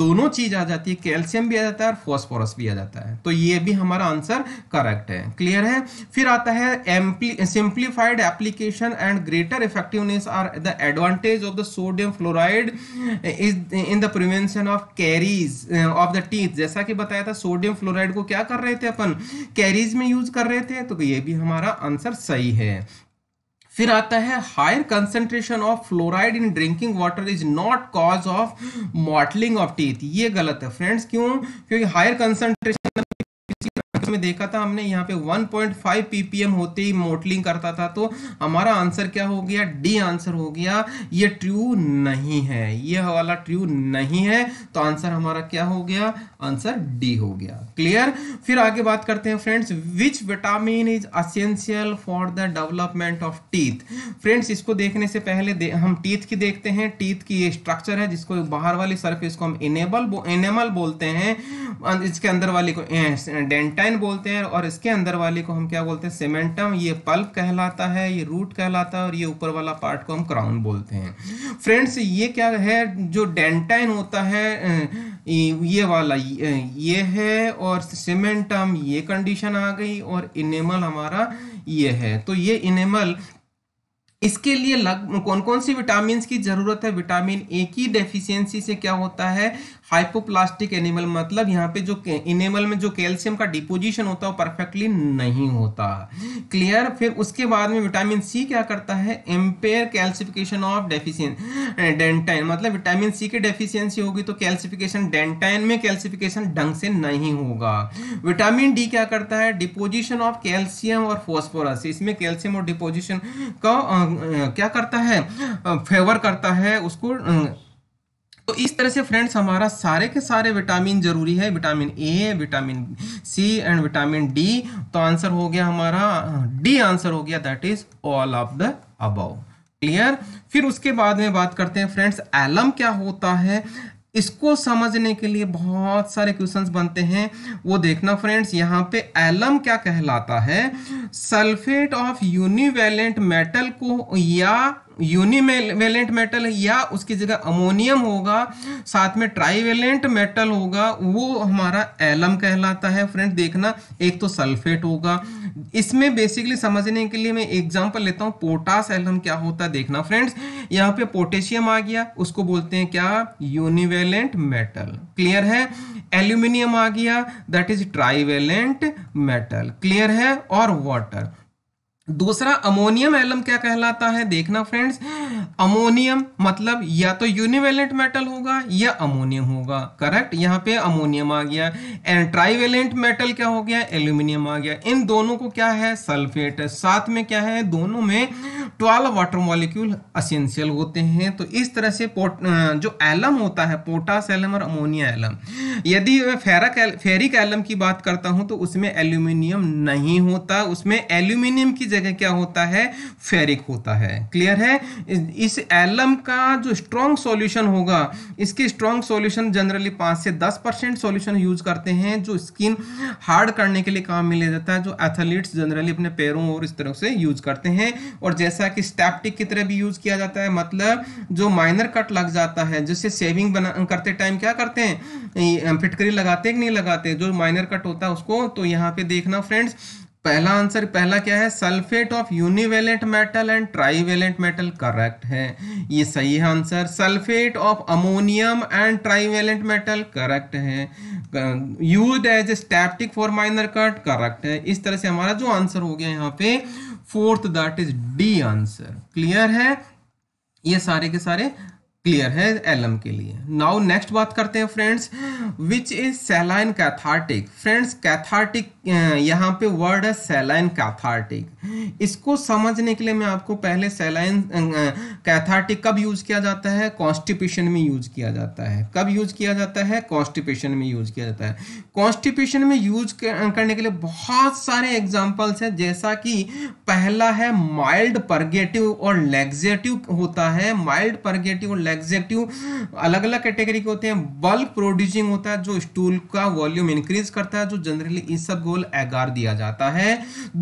दोनों चीज़ आ जाती है कैल्शियम भी आ जाता है और फॉस्फोरस भी आ जाता है तो ये भी हमारा आंसर करेक्ट है क्लियर है फिर आता है simplified application and greater effectiveness are the advantage of the sodium fluoride is in the prevention of caries of the teeth जैसा कि बताया था सोडियम फ्लोराइड को क्या कर रहे थे अपन कैरीज चीज़ में यूज कर रहे थे तो ये भी हमारा आंसर सही है फिर आता है higher concentration of fluoride in drinking water is not cause of mottling of teeth ये गलत है फ्रेंड्स क्यों क्योंकि हायर कंसेंट्रेशन મે દેખાતા હમને યહાં પે 1.5 पीपीएम હોતે મોટલિંગ કરતા થા તો અમાર આન્સર ક્યા હો ગિયા ડી આન્સર હો ગિયા યે ટ્રુ નહીં હૈ યે હવાલા ટ્રુ નહીં હૈ તો આન્સર અમાર ક્યા હો ગિયા આન્સર ડી હો ગિયા ક્લિયર ફિર આકે બાત કરતે હે friends which vitamin is essential for the development of teeth friends ઇસકો દેખને સે પહેલે હમ ટીથ કી દેખતે હે ટીથ કી યે સ્ટ્રક્ચર હે जिसको બહાર વાલી સરફેસ કો હમ ઇનેબલ વો એનામલ બોલતે હે इसके अंदर वाली को डेंटाइन बोलते हैं और इसके अंदर वाली को हम क्या बोलते हैं सीमेंटम ये पल्प कहलाता है ये रूट कहलाता है और ये ऊपर वाला पार्ट को हम क्राउन बोलते हैं फ्रेंड्स ये क्या है जो डेंटाइन होता है ये वाला ये है और सीमेंटम ये कंडीशन आ गई और इनेमल हमारा ये है तो ये इनेमल इसके लिए लग कौन कौन सी विटामिन की ज़रूरत है विटामिन ए की डेफिशिएंसी से क्या होता है हाइपोप्लास्टिक एनिमल मतलब यहाँ पे जो एनिमल में जो कैल्शियम का डिपोजिशन होता है वो परफेक्टली नहीं होता क्लियर फिर उसके बाद में विटामिन सी क्या करता है impair calcification of deficient dentine मतलब विटामिन सी की डेफिशियंसी होगी तो कैल्सिफिकेशन डेंटाइन में कैल्सिफिकेशन ढंग से नहीं होगा विटामिन डी क्या करता है डिपोजिशन ऑफ कैल्शियम और फॉस्फोरस इसमें कैल्शियम और डिपोजिशन का क्या करता है फेवर करता है उसको तो इस तरह से फ्रेंड्स हमारा सारे के सारे विटामिन जरूरी है vitamin A vitamin C and vitamin D तो आंसर हो गया हमारा डी आंसर हो गया that is all of the above clear फिर उसके बाद में बात करते हैं फ्रेंड्स एलम क्या होता है इसको समझने के लिए बहुत सारे क्वेश्चंस बनते हैं वो देखना फ्रेंड्स यहाँ पे एलम क्या कहलाता है सल्फेट ऑफ यूनिवेलेंट मेटल को या यूनिवेलेंट मेटल या उसकी जगह अमोनियम होगा साथ में ट्राईवेलेंट मेटल होगा वो हमारा एलम कहलाता है फ्रेंड देखना एक तो सल्फेट होगा इसमें बेसिकली समझने के लिए मैं एग्जांपल लेता हूँ पोटास एलम क्या होता है देखना फ्रेंड्स यहाँ पे पोटेशियम आ गया उसको बोलते हैं क्या यूनिवेलेंट मेटल क्लियर है एल्यूमिनियम आ गया that is trivalent metal clear है और वाटर दूसरा अमोनियम एलम क्या कहलाता है देखना फ्रेंड्स अमोनियम मतलब या तो यूनिवेलेंट मेटल होगा या अमोनियम होगा करेक्ट यहाँ पे अमोनियम आ गया एंड ट्राइवेलेंट मेटल क्या हो गया एल्यूमिनियम आ गया इन दोनों को क्या है सल्फेट साथ में क्या है दोनों में ट्वेल्व वाटर मॉलिक्यूल असेंशियल होते हैं तो इस तरह से पोट, जो एलम होता है पोटास एलम और अमोनिया एलम यदि फेरक एल, फेरिक एलम की बात करता हूँ तो उसमें एल्यूमिनियम नहीं होता उसमें एल्यूमिनियम की जगह क्या होता है फेरिक होता है क्लियर है इस एलम का जो स्ट्रॉन्ग सॉल्यूशन होगा इसके स्ट्रॉन्ग सॉल्यूशन जनरली पाँच से दस परसेंट सोल्यूशन यूज करते हैं जो स्किन हार्ड करने के लिए काम में लिया जाता है जो एथलीट्स जनरली अपने पैरों और इस तरह से यूज करते हैं और जैसा कि स्टैप्टिक की तरह भी यूज किया जाता है मतलब जो माइनर कट लग जाता है जिससे सेविंग बना करते टाइम क्या करते हैं फिटकरी लगाते कि नहीं लगाते जो माइनर कट होता है उसको तो यहाँ पे देखना फ्रेंड्स पहला आंसर पहला क्या है sulphate of univalent metal and trivalent metal correct है ये सही है answer sulphate of ammonium and trivalent metal correct है use as a styptic for minor cut correct है इस तरह से हमारा जो आंसर हो गया यहाँ पे fourth that is D answer clear है ये सारे के सारे क्लियर है एलम के लिए नाउ नेक्स्ट बात करते हैं friends which is saline cathartic friends cathartic यहाँ पे वर्ड है सेलाइन कैथार्टिक इसको समझने के लिए मैं आपको पहले सेलाइन कैथार्टिक कब यूज किया जाता है कॉन्स्टिपेशन में यूज किया जाता है कब यूज किया जाता है कॉन्स्टिपेशन में यूज किया जाता है कॉन्स्टिपेशन में यूज करने के लिए बहुत सारे एग्जाम्पल्स हैं जैसा कि पहला है माइल्ड परगेटिव और लेग्जेटिव होता है माइल्ड परगेटिव और एग्जेक्टिव अलग अलग कैटेगरी के होते हैं बल्क प्रोड्यूसिंग होता है जो स्टूल का वॉल्यूम इंक्रीज करता है जो जनरली इस सब गोल एगार दिया जाता है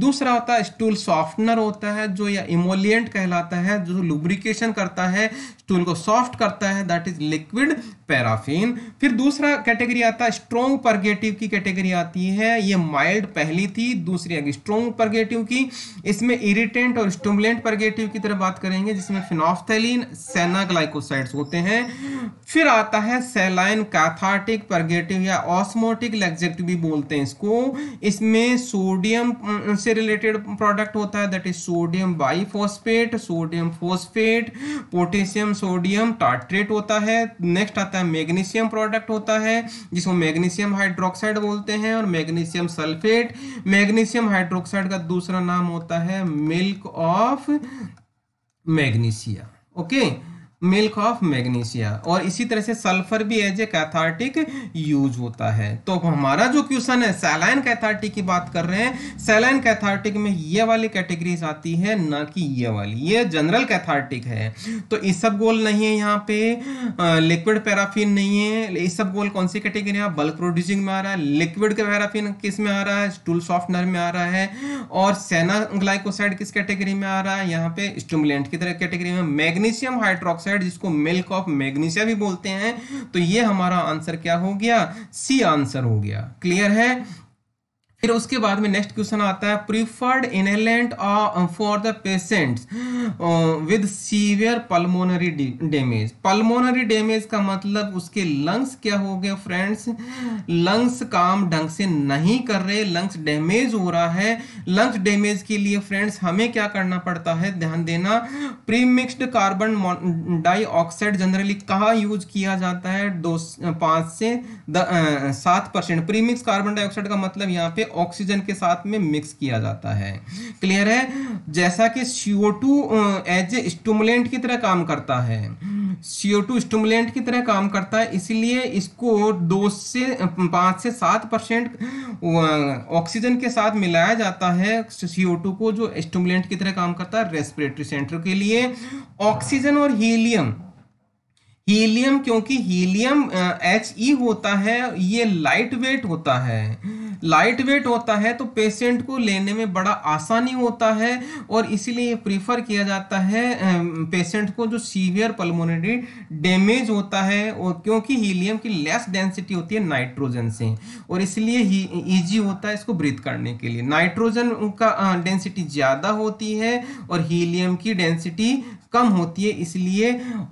दूसरा होता है स्टूल सॉफ्टनर होता है जो या इमोलियंट कहलाता है जो लुब्रिकेशन करता है स्टूल को सॉफ्ट करता है दैट इज लिक्विड पैराफिन फिर दूसरा कैटेगरी आता है स्ट्रॉन्ग परगेटिव की कैटेगरी आती है ये माइल्ड पहली थी दूसरी आगे स्ट्रॉन्ग परगेटिव की इसमें इरिटेंट और स्टूमलेंट परगेटिव की तरफ बात करेंगे जिसमें फिनॉफ्थेलिन सेना ग्लाइकोसाइड फ्रेंड्स होते हैं फिर आता है सेलाइन कैथार्टिक परगेटिव या ऑस्मोटिक लेग्जेटिव भी बोलते हैं इसको इसमें सोडियम से रिलेटेड प्रोडक्ट होता है that is sodium biphosphate sodium phosphate potassium sodium tartrate होता है नेक्स्ट आता है मैग्नीशियम प्रोडक्ट होता है जिसको मैग्नीशियम हाइड्रोक्साइड बोलते हैं और मैग्नीशियम सल्फेट मैग्नीशियम हाइड्रोक्साइड का दूसरा नाम होता है milk of magnesia okay okay? Milk of magnesia और इसी तरह से सल्फर भी एज ए कैथार्टिक यूज होता है तो हमारा जो क्वेश्चन है सैलाइन कैथार्टिक की बात कर रहे हैं सैलाइन कैथार्टिक में ये वाली कैटेगरीज आती है ना कि ये वाली ये जनरल कैथार्टिक है तो इस सब गोल नहीं है यहाँ पे लिक्विड पैराफिन नहीं है इस सब गोल कौन सी कैटेगरी है बल्क प्रोड्यूसिंग में आ रहा है लिक्विड पैराफिन किस में आ रहा है स्टूल सॉफ्टनर में आ रहा है और सेना ग्लाइकोसाइड किस कैटेगरी में आ रहा है यहाँ पे स्टूमुलेंट की तरह कैटेगरी में मैग्नीशियम हाइड्रोक्साइड ऑक्साइड जिसको मिल्क ऑफ मैग्नीशिया भी बोलते हैं तो ये हमारा आंसर क्या हो गया सी आंसर हो गया क्लियर है फिर उसके बाद में नेक्स्ट क्वेश्चन आता है preferred inhalant for the patients with severe pulmonary damage pulmonary damage का मतलब उसके लंग्स क्या हो गए फ्रेंड्स लंग्स काम ढंग से नहीं कर रहे लंग्स डैमेज हो रहा है लंग्स डैमेज के लिए फ्रेंड्स हमें क्या करना पड़ता है ध्यान देना प्रीमिक्सड कार्बन डाइऑक्साइड जनरली कहाँ यूज किया जाता है दो पाँच से uh, सात परसेंट प्रीमिक्स कार्बन डाइऑक्साइड का मतलब यहाँ पे ऑक्सीजन के साथ में मिक्स किया जाता है क्लियर है जैसा कि CO two as a stimulant की तरह काम करता है सीओ टू स्टूमुलेंट की तरह काम करता है इसलिए इसको दो से पाँच से सात परसेंट ऑक्सीजन के साथ मिलाया जाता है सीओ टू को जो स्टूमुलेंट की तरह काम करता है रेस्पिरेटरी सेंटर के लिए ऑक्सीजन और हीलियम हीलियम क्योंकि हीलियम एच ई e होता है ये लाइट वेट होता है लाइट वेट होता है तो पेशेंट को लेने में बड़ा आसानी होता है और इसीलिए ये प्रीफर किया जाता है पेशेंट को जो सीवियर पल्मोनरी डैमेज होता है और क्योंकि हीलियम की लेस डेंसिटी होती है नाइट्रोजन से और इसलिए ही ईजी होता है इसको ब्रीथ करने के लिए नाइट्रोजन का डेंसिटी ज़्यादा होती है और हीलियम की डेंसिटी कम होती है इसलिए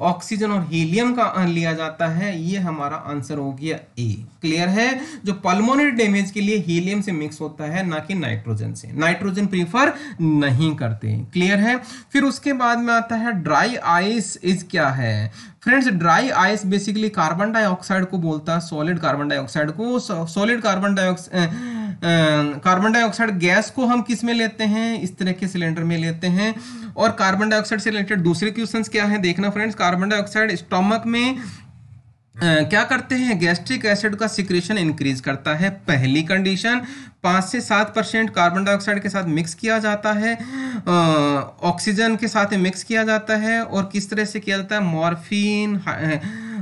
ऑक्सीजन और हीलियम का लिया जाता है ये हमारा आंसर हो गया ए क्लियर है जो पल्मोनरी डैमेज के लिए हीलियम से मिक्स होता है ना कि नाइट्रोजन से नाइट्रोजन प्रीफर नहीं करते क्लियर है फिर उसके बाद में आता है ड्राई आइस इज क्या है friends dry ice basically carbon dioxide को बोलता है सॉलिड कार्बन डाइऑक्साइड को solid carbon dioxide carbon dioxide gas को हम किस में लेते हैं इस तरह के सिलेंडर में लेते हैं और कार्बन डाइऑक्साइड से रिलेटेड दूसरे क्वेश्चन क्या है देखना फ्रेंड्स कार्बन डाइऑक्साइड स्टोमक में Uh, क्या करते हैं गैस्ट्रिक एसिड का सिक्रेशन इंक्रीज करता है पहली कंडीशन पाँच से सात परसेंट कार्बन डाइऑक्साइड के साथ मिक्स किया जाता है ऑक्सीजन के साथ मिक्स किया जाता है और किस तरह से किया जाता है मॉर्फिन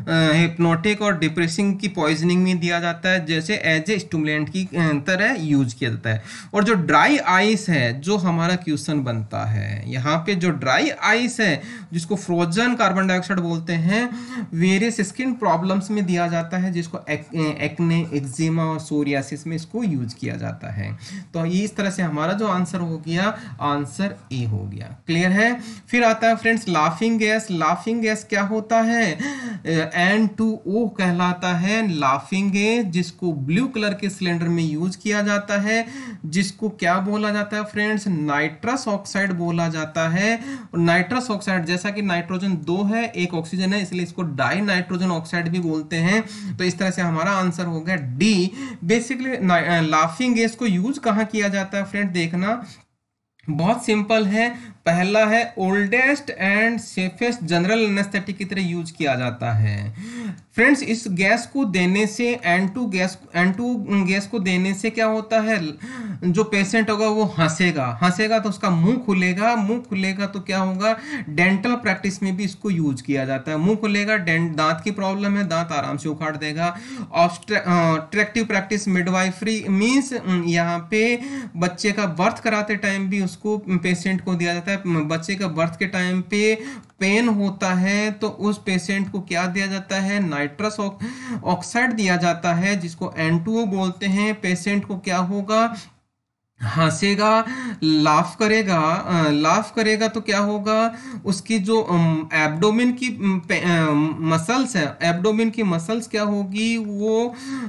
हिप्नोटिक और डिप्रेसिंग की पॉइजनिंग में दिया जाता है जैसे एज ए स्टूमलेंट की तरह यूज किया जाता है और जो ड्राई आइस है जो हमारा क्वेश्चन बनता है यहाँ पे जो ड्राई आइस है जिसको फ्रोजन कार्बन डाइऑक्साइड बोलते हैं वेरियस स्किन प्रॉब्लम्स में दिया जाता है जिसको एक्ने एक्जिमा और सोरियासिस में इसको यूज किया जाता है तो इस तरह से हमारा जो आंसर हो गया आंसर ए हो गया क्लियर है फिर आता है friends laughing gas laughing gas क्या होता है एन टू ओ कहलाता है लाफिंग गैस जिसको ब्लू कलर के सिलेंडर में यूज किया जाता है जिसको क्या बोला जाता है फ्रेंड्स नाइट्रस ऑक्साइड बोला जाता है और नाइट्रस ऑक्साइड जैसा कि नाइट्रोजन दो है एक ऑक्सीजन है इसलिए इसको डाई नाइट्रोजन ऑक्साइड भी बोलते हैं तो इस तरह से हमारा आंसर हो गया डी बेसिकली लाफिंग गैस को यूज कहाँ किया जाता है फ्रेंड देखना बहुत सिंपल है पहला है oldest and safest general anaesthetic की तरह यूज किया जाता है फ्रेंड्स इस गैस को देने से N two gas N two gas को देने से क्या होता है जो पेशेंट होगा वो हंसेगा हंसेगा तो उसका मुंह खुलेगा मुंह खुलेगा तो क्या होगा डेंटल प्रैक्टिस में भी इसको यूज किया जाता है मुंह खुलेगा दांत की प्रॉब्लम है दांत आराम से उखाड़ देगा ऑब्स्ट्रेक्टिव प्रैक्टिस मिडवाइफरी मीन्स यहाँ पे बच्चे का बर्थ कराते टाइम भी उसको पेशेंट को दिया जाता है है बच्चे का बर्थ के टाइम पे पेन होता है तो उस पेशेंट को क्या दिया जाता है नाइट्रस ऑक्साइड दिया जाता है जिसको एन बोलते हैं पेशेंट को क्या होगा हंसेगा लाफ करेगा लाफ करेगा तो क्या होगा उसकी जो एब्डोमिन की मसल्स है एब्डोमिन की मसल्स क्या होगी वो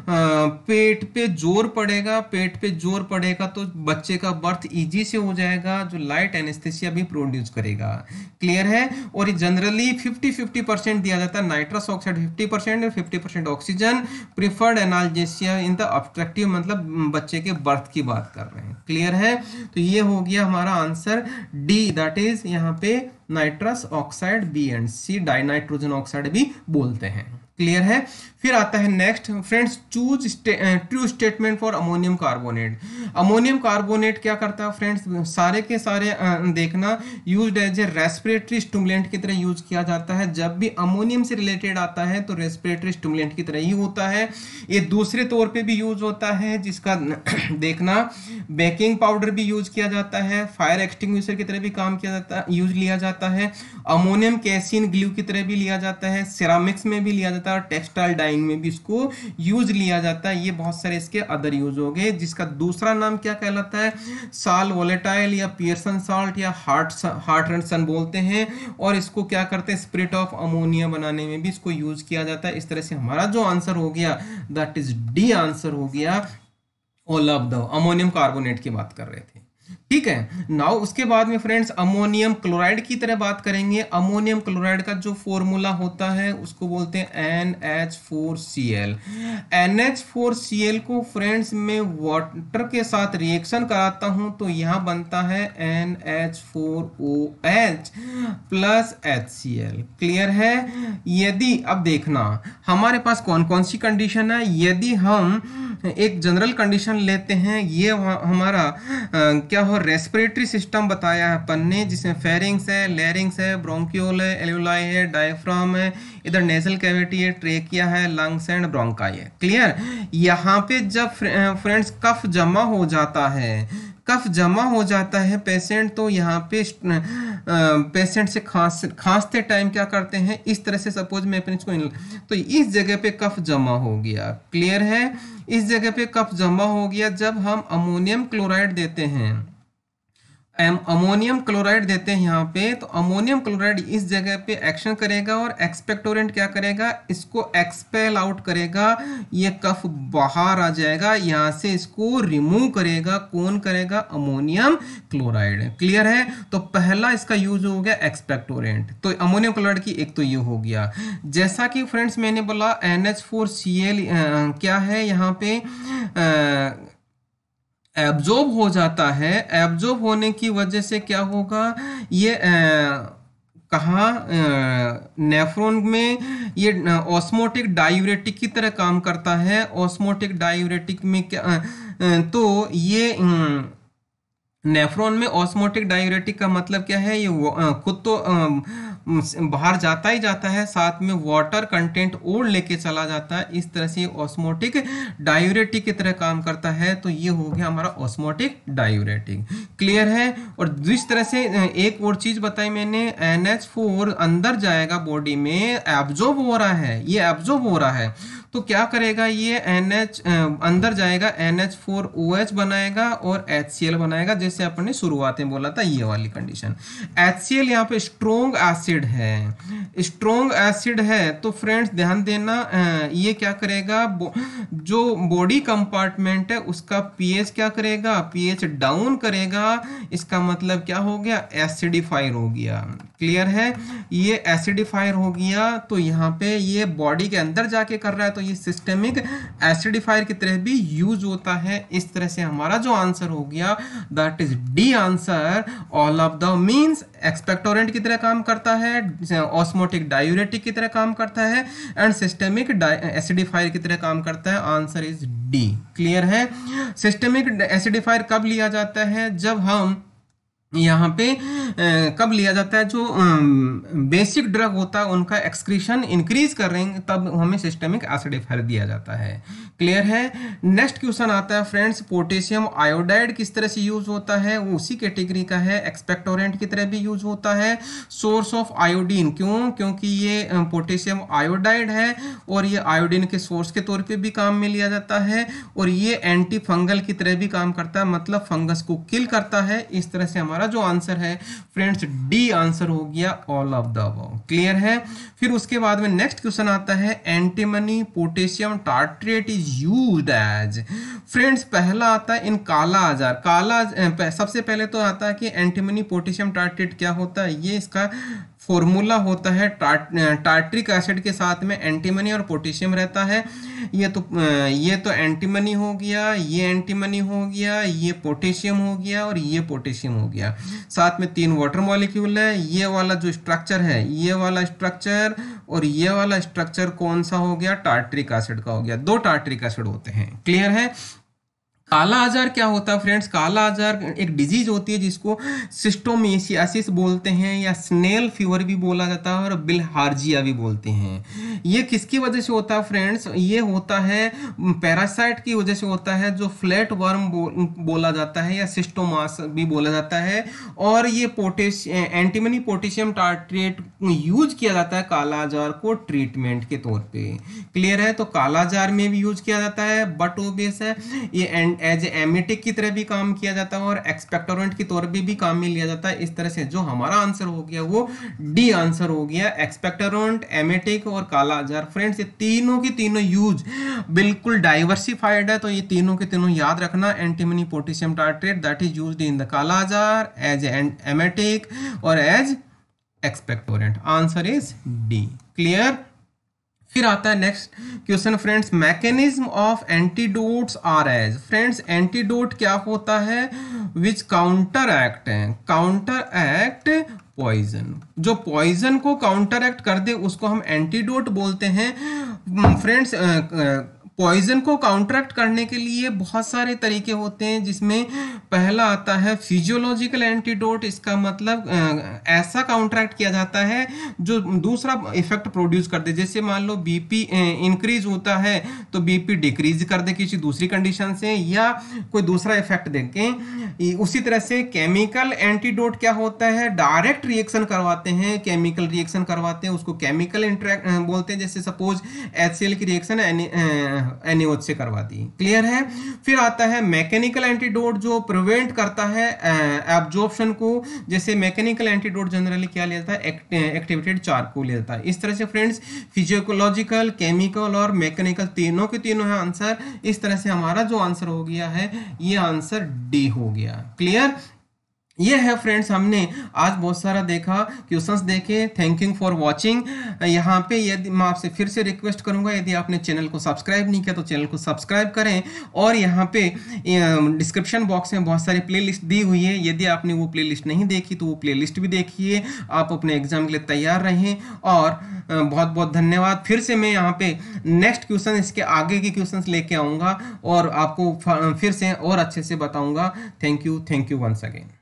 पेट पे जोर पड़ेगा पेट पे जोर पड़ेगा तो बच्चे का बर्थ इजी से हो जाएगा जो लाइट एनेस्थेसिया भी प्रोड्यूस करेगा क्लियर है और जनरली 50 50 परसेंट दिया जाता है नाइट्रस ऑक्साइड 50 परसेंट और fifty percent oxygen preferred analgesia in the obstructive मतलब बच्चे के बर्थ की बात कर रहे हैं क्लियर है तो ये हो गया हमारा आंसर डी दैट इज यहाँ पे nitrous oxide B and C dinitrogen oxide भी बोलते हैं क्लियर है फिर आता है next friends choose true statement for ammonium carbonate ammonium carbonate क्या करता है फ्रेंड्स सारे के सारे देखना use as a respiratory stimulant की तरह यूज किया जाता है जब भी अमोनियम से रिलेटेड आता है तो रेस्पिरेटरी स्टूमलेंट की तरह ही होता है ये दूसरे तौर पर भी यूज होता है जिसका देखना बेकिंग पाउडर भी यूज किया जाता है फायर एक्सटिंग की तरह भी काम किया जाता यूज लिया जाता है अमोनियम कैसिन ग्लू की तरह भी लिया जाता है सिरामिक्स में भी लिया जाता है जाता है और टेक्सटाइल डाइंग में भी इसको यूज लिया जाता है ये बहुत सारे इसके अदर यूज हो गए जिसका दूसरा नाम क्या कहलाता है साल वोलेटाइल या पियर्सन साल्ट या हार्ट हार्ट एंड सन बोलते हैं और इसको क्या करते हैं स्प्रिट ऑफ अमोनिया बनाने में भी इसको यूज किया जाता है इस तरह से हमारा जो आंसर हो गया दैट इज डी आंसर हो गया ओलब दव अमोनियम कार्बोनेट की बात कर रहे थे ठीक है नाउ उसके बाद में फ्रेंड्स अमोनियम क्लोराइड की तरह बात करेंगे अमोनियम क्लोराइड का जो फॉर्मूला होता है उसको बोलते हैं N H four C L N H four C L को फ्रेंड्स मैं वाटर के साथ रिएक्शन कराता हूं तो यहाँ बनता है N H four O H plus H C L clear है यदि अब देखना हमारे पास कौन कौन सी कंडीशन है यदि हम एक जनरल कंडीशन लेते हैं ये हमारा आ, क्या हो रेस्पिरेटरी सिस्टम बताया है अपन ने जिसमें फेरिंग्स है लेरिंग्स है ब्रोंकियोल है एल्यूलाई है डायफ्राम है इधर नेजल कैविटी है ट्रेकिया है लंग्स एंड ब्रोंकाई है क्लियर यहाँ पे जब फ्रेंड्स कफ जमा हो जाता है कफ जमा हो जाता है पेशेंट तो यहाँ पे पेशेंट से खांस खांसते टाइम क्या करते हैं इस तरह से सपोज मैं अपने इसको तो इस जगह पे कफ जमा हो गया क्लियर है इस जगह पे कफ जमा हो गया जब हम अमोनियम क्लोराइड देते हैं एम अमोनियम क्लोराइड देते हैं यहाँ पे तो अमोनियम क्लोराइड इस जगह पे एक्शन करेगा और एक्सपेक्टोरेंट क्या करेगा इसको एक्सपेल आउट करेगा ये कफ बाहर आ जाएगा यहाँ से इसको रिमूव करेगा कौन करेगा अमोनियम क्लोराइड क्लियर है तो पहला इसका यूज हो गया एक्सपेक्टोरेंट तो अमोनियम क्लोराइड की एक तो ये हो गया जैसा कि फ्रेंड्स मैंने बोला N H four C L क्या है यहाँ पे आ, एब्जॉर्ब हो जाता है एब्जॉर्ब होने की वजह से क्या होगा ये कहा नेफ्रॉन में ये ऑस्मोटिक डायूरेटिक की तरह काम करता है ऑस्मोटिक डायूरेटिक में क्या तो ये नेफ्रॉन में ऑस्मोटिक डायूरेटिक का मतलब क्या है ये खुद तो आ, बाहर जाता ही जाता है साथ में वाटर कंटेंट और लेके चला जाता है इस तरह से ऑस्मोटिक डायूरेटिक की तरह काम करता है तो ये हो गया हमारा ऑस्मोटिक डायूरेटिक क्लियर है और जिस तरह से एक और चीज बताई मैंने एन एच फोर अंदर जाएगा बॉडी में एब्जॉर्ब हो रहा है ये एब्जॉर्ब हो रहा है तो क्या करेगा ये एन एच अंदर जाएगा N H four O H बनाएगा और एच सी एल बनाएगा जैसे आपने शुरुआत में बोला था ये वाली कंडीशन एच सी एल यहाँ पे स्ट्रोंग एसिड है स्ट्रोंग एसिड है तो फ्रेंड्स ध्यान देना ये क्या करेगा जो बॉडी कंपार्टमेंट है उसका पीएच क्या करेगा पीएच डाउन करेगा इसका मतलब क्या हो गया एसिडिफायर हो गया क्लियर है ये एसिडिफायर हो गया तो यहाँ पे ये बॉडी के अंदर जाके कर रहा है तो ये सिस्टमिक एसिडिफायर की तरह भी यूज होता है इस तरह से हमारा जो आंसर हो गया that is D answer all of the means expectorant की तरह काम करता है ऑस्मोटिक डायूरेटिक की तरह काम करता है एंड सिस्टमिक एसिडिफायर की तरह काम करता है आंसर इज डी क्लियर है सिस्टमिक एसिडिफायर कब लिया जाता है जब हम यहाँ पे कब लिया जाता है जो बेसिक ड्रग होता है उनका एक्सक्रीशन इंक्रीज करेंगे तब हमें सिस्टमिक एसिड एफर दिया जाता है क्लियर है नेक्स्ट क्वेश्चन आता है फ्रेंड्स पोटेशियम आयोडाइड किस तरह से यूज होता है वो उसी कैटेगरी का है एक्सपेक्टोरेंट की तरह भी यूज होता है सोर्स ऑफ आयोडीन क्यों क्योंकि ये पोटेशियम आयोडाइड है और ये आयोडीन के सोर्स के तौर पर भी काम में लिया जाता है और ये एंटी फंगल की तरह भी काम करता है मतलब फंगस को किल करता है इस तरह से हमारा हमारा जो आंसर है फ्रेंड्स डी आंसर हो गया all of the above clear है फिर उसके बाद में नेक्स्ट क्वेश्चन आता है antimony potassium tartrate is used as friends पहला आता है इन काला आजार काला सबसे पहले तो आता है कि एंटीमनी पोटेशियम टार्ट्रेट क्या होता है ये इसका फॉर्मूला होता है टार्ट टार्ट्रिक एसिड के साथ में एंटीमनी और पोटेशियम रहता है ये तो ये तो एंटीमनी हो गया ये एंटीमनी हो गया ये पोटेशियम हो गया और ये पोटेशियम हो गया साथ में तीन वाटर मॉलिक्यूल है ये वाला जो स्ट्रक्चर है ये वाला स्ट्रक्चर और ये वाला स्ट्रक्चर कौन सा हो गया टार्ट्रिक एसिड का हो गया दो टार्ट्रिक एसिड होते हैं क्लियर है काला आजार क्या होता है फ्रेंड्स काला आजार एक डिजीज होती है जिसको सिस्टोमेसियासिस बोलते हैं या स्नेल फीवर भी बोला जाता है और बिलहार्जिया भी बोलते हैं ये किसकी वजह से होता है फ्रेंड्स ये होता है पैरासाइट की वजह से होता है जो फ्लैट वर्म बो, बोला जाता है या सिस्टोमास भी बोला जाता है और ये potash antimony potassium tartrate use किया जाता है काला आजार को ट्रीटमेंट के तौर पर क्लियर है तो काला आजार में भी यूज किया जाता है बट ओबियस है ये एज एमिटिक e की तरह भी काम किया जाता है और एक्सपेक्टोरेंट की तौर पर भी काम में लिया जाता है इस तरह से जो हमारा आंसर हो गया वो डी आंसर हो गया एक्सपेक्टोरेंट एमेटिक e और काला जार फ्रेंड्स ये तीनों की तीनों यूज बिल्कुल डाइवर्सिफाइड है तो ये तीनों के तीनों याद रखना antimony potassium tartrate that is use in the kala azar as emetic और as expectorant answer is D clear फिर आता है next question friends mechanism of antidotes are as friends antidote क्या होता है विच काउंटर एक्ट है काउंटर एक्ट पॉइजन जो poison को काउंटर एक्ट कर दे उसको हम एंटीडोट बोलते हैं फ्रेंड्स hmm, पॉइजन को काउंट्रैक्ट करने के लिए बहुत सारे तरीके होते हैं जिसमें पहला आता है फिजियोलॉजिकल एंटीडोट इसका मतलब ऐसा काउंट्रैक्ट किया जाता है जो दूसरा इफेक्ट प्रोड्यूस कर दे जैसे मान लो बीपी इंक्रीज होता है तो बीपी डिक्रीज कर दे किसी दूसरी कंडीशन से या कोई दूसरा इफेक्ट दे के उसी तरह से केमिकल एंटीडोट क्या होता है डायरेक्ट रिएक्शन करवाते हैं केमिकल रिएक्शन करवाते हैं उसको केमिकल इंट्रैक्ट बोलते हैं जैसे सपोज एच की रिएक्शन एनियोड से करवा दी क्लियर है फिर आता है मैकेनिकल एंटीडोट जो प्रिवेंट करता है एब्जॉर्प्शन को जैसे मैकेनिकल एंटीडोट जनरली क्या लेता है एक्ट, एक्टिवेटेड चारकोल लिया जाता है इस तरह से फ्रेंड्स फिजियोकोलॉजिकल केमिकल और मैकेनिकल तीनों के तीनों है आंसर इस तरह से हमारा जो आंसर हो गया है ये आंसर डी हो गया क्लियर ये है फ्रेंड्स हमने आज बहुत सारा देखा क्वेश्चंस देखे थैंक यू फॉर वाचिंग यहाँ पे यदि मैं आपसे फिर से रिक्वेस्ट करूँगा यदि आपने चैनल को सब्सक्राइब नहीं किया तो चैनल को सब्सक्राइब करें और यहाँ पे डिस्क्रिप्शन बॉक्स में बहुत सारी प्लेलिस्ट दी हुई है यदि आपने वो प्ले नहीं देखी तो वो प्ले भी देखिए आप अपने एग्जाम के लिए तैयार रहें और बहुत बहुत धन्यवाद फिर से मैं यहाँ पे नेक्स्ट क्वेश्चन इसके आगे के क्वेश्चन लेके आऊँगा और आपको फिर से और अच्छे से बताऊँगा thank you thank you once again